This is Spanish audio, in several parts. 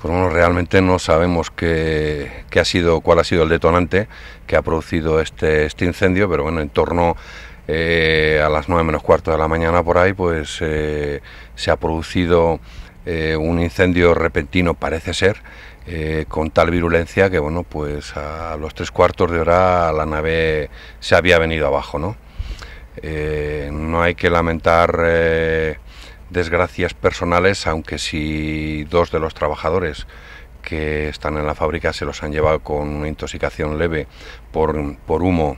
pues bueno, realmente no sabemos qué, ha sido, cuál ha sido el detonante que ha producido este, este incendio, pero bueno, en torno eh, a las nueve menos cuarto de la mañana por ahí, pues eh, se ha producido eh, un incendio repentino, parece ser, con tal virulencia que bueno, pues a los tres cuartos de hora la nave se había venido abajo, ¿no? no hay que lamentar desgracias personales, aunque si dos de los trabajadores que están en la fábrica se los han llevado con una intoxicación leve por, humo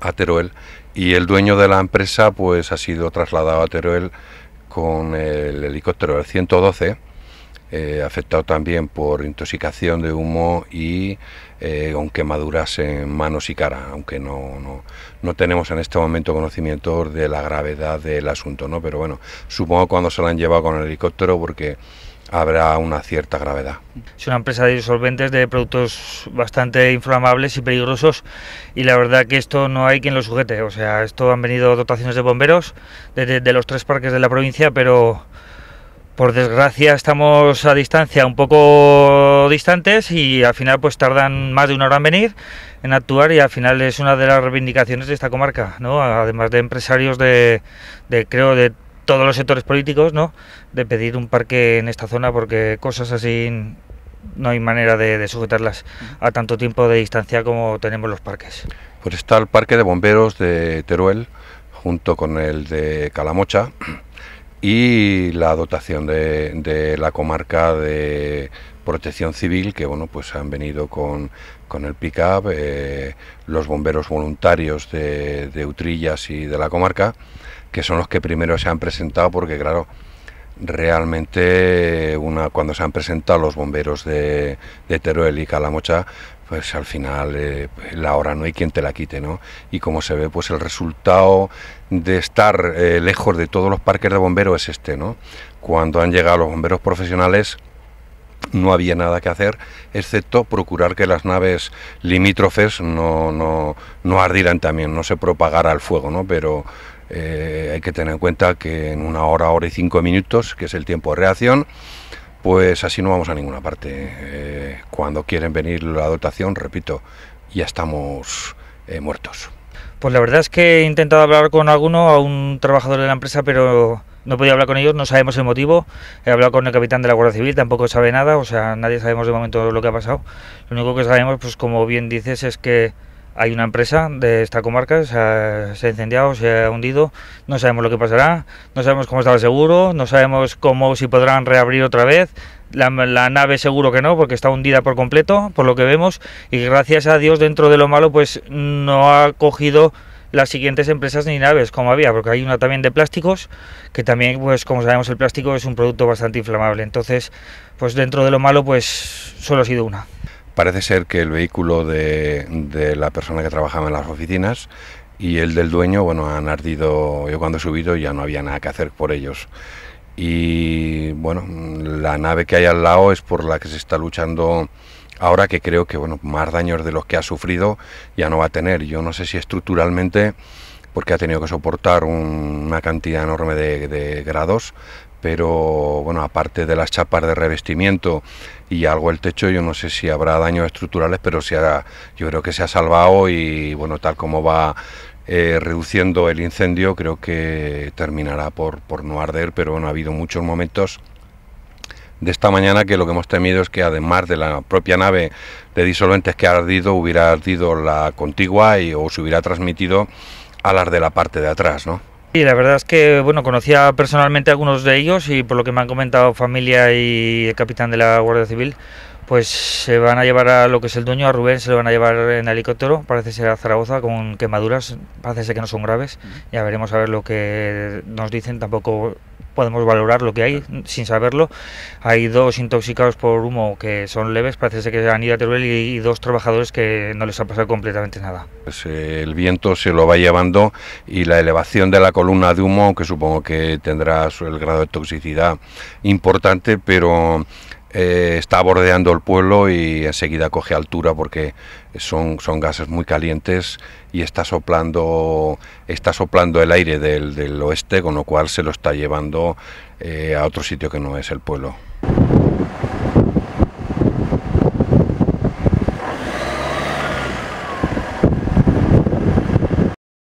a Teruel y el dueño de la empresa pues ha sido trasladado a Teruel con el helicóptero del 112 eh, afectado también por intoxicación de humo y eh, con quemaduras en manos y cara, aunque no, no, no, tenemos en este momento conocimiento de la gravedad del asunto, ¿no? Pero bueno, supongo cuando se lo han llevado con el helicóptero porque habrá una cierta gravedad. Es una empresa de disolventes de productos bastante inflamables y peligrosos y la verdad que esto no hay quien lo sujete. O sea, esto han venido dotaciones de bomberos desde de, de los tres parques de la provincia, pero por desgracia estamos a distancia, un poco distantes y al final pues tardan más de una hora en venir, en actuar y al final es una de las reivindicaciones de esta comarca, Además de empresarios de, creo de todos los sectores políticos, ¿no? De pedir un parque en esta zona porque cosas así no hay manera de, de sujetarlas a tanto tiempo de distancia como tenemos los parques. Pues está el parque de bomberos de Teruel junto con el de Calamocha y la dotación de, de, la comarca de protección civil que bueno pues han venido con, con el pick-up eh, los bomberos voluntarios de, de, Utrillas y de la comarca que son los que primero se han presentado porque claro realmente una, cuando se han presentado los bomberos de, de Teruel y Calamocha pues al final eh, la hora no hay quien te la quite, ¿no? Y como se ve, pues el resultado de estar eh, lejos de todos los parques de bomberos es este, ¿no? Cuando han llegado los bomberos profesionales no había nada que hacer, excepto procurar que las naves limítrofes no, no, no ardieran también, no se propagara el fuego, ¿no? Pero eh, hay que tener en cuenta que en una hora, hora y cinco minutos, que es el tiempo de reacción, pues así no vamos a ninguna parte. Eh, cuando quieren venir la dotación, repito, ya estamos eh, muertos. Pues la verdad es que he intentado hablar con alguno, a un trabajador de la empresa, pero no podía hablar con ellos, no sabemos el motivo. He hablado con el capitán de la Guardia Civil, tampoco sabe nada, o sea, nadie sabemos de momento lo que ha pasado. Lo único que sabemos, pues como bien dices, es que hay una empresa de esta comarca, se ha, se incendiado, se ha hundido, no sabemos lo que pasará, no sabemos cómo está el seguro, no sabemos cómo, si podrán reabrir otra vez, la, la, nave seguro que no, porque está hundida por completo, por lo que vemos, y gracias a Dios dentro de lo malo, pues no ha cogido las siguientes empresas ni naves como había, porque hay una también de plásticos, que también, pues como sabemos, el plástico es un producto bastante inflamable, entonces, pues dentro de lo malo, pues solo ha sido una. Parece ser que el vehículo de, la persona que trabajaba en las oficinas y el del dueño, bueno, han ardido, yo cuando he subido ya no había nada que hacer por ellos. Y bueno, la nave que hay al lado es por la que se está luchando ahora que creo que, bueno, más daños de los que ha sufrido ya no va a tener. Yo no sé si estructuralmente, porque ha tenido que soportar una cantidad enorme de grados, pero bueno, aparte de las chapas de revestimiento y algo el techo, yo no sé si habrá daños estructurales, pero se ha, yo creo que se ha salvado y bueno, tal como va eh, reduciendo el incendio, creo que terminará por, por no arder, pero bueno, ha habido muchos momentos de esta mañana que lo que hemos temido es que además de la propia nave de disolventes que ha ardido, hubiera ardido la contigua y, o se hubiera transmitido a las de la parte de atrás, ¿no? Y la verdad es que bueno, conocía personalmente a algunos de ellos y por lo que me han comentado familia y el capitán de la Guardia Civil, pues se van a llevar a lo que es el dueño, a Rubén se lo van a llevar en helicóptero, parece ser a Zaragoza con quemaduras, parece ser que no son graves, ya veremos a ver lo que nos dicen, tampoco podemos valorar lo que hay sin saberlo. Hay dos intoxicados por humo que son leves, parece que han ido a Teruel, y, dos trabajadores que no les ha pasado completamente nada. Pues, eh, el viento se lo va llevando y la elevación de la columna de humo, que supongo que tendrá el grado de toxicidad importante, pero eh, está bordeando el pueblo y enseguida coge altura porque son, gases muy calientes y está soplando, está soplando el aire del, oeste, con lo cual se lo está llevando eh, a otro sitio que no es el pueblo.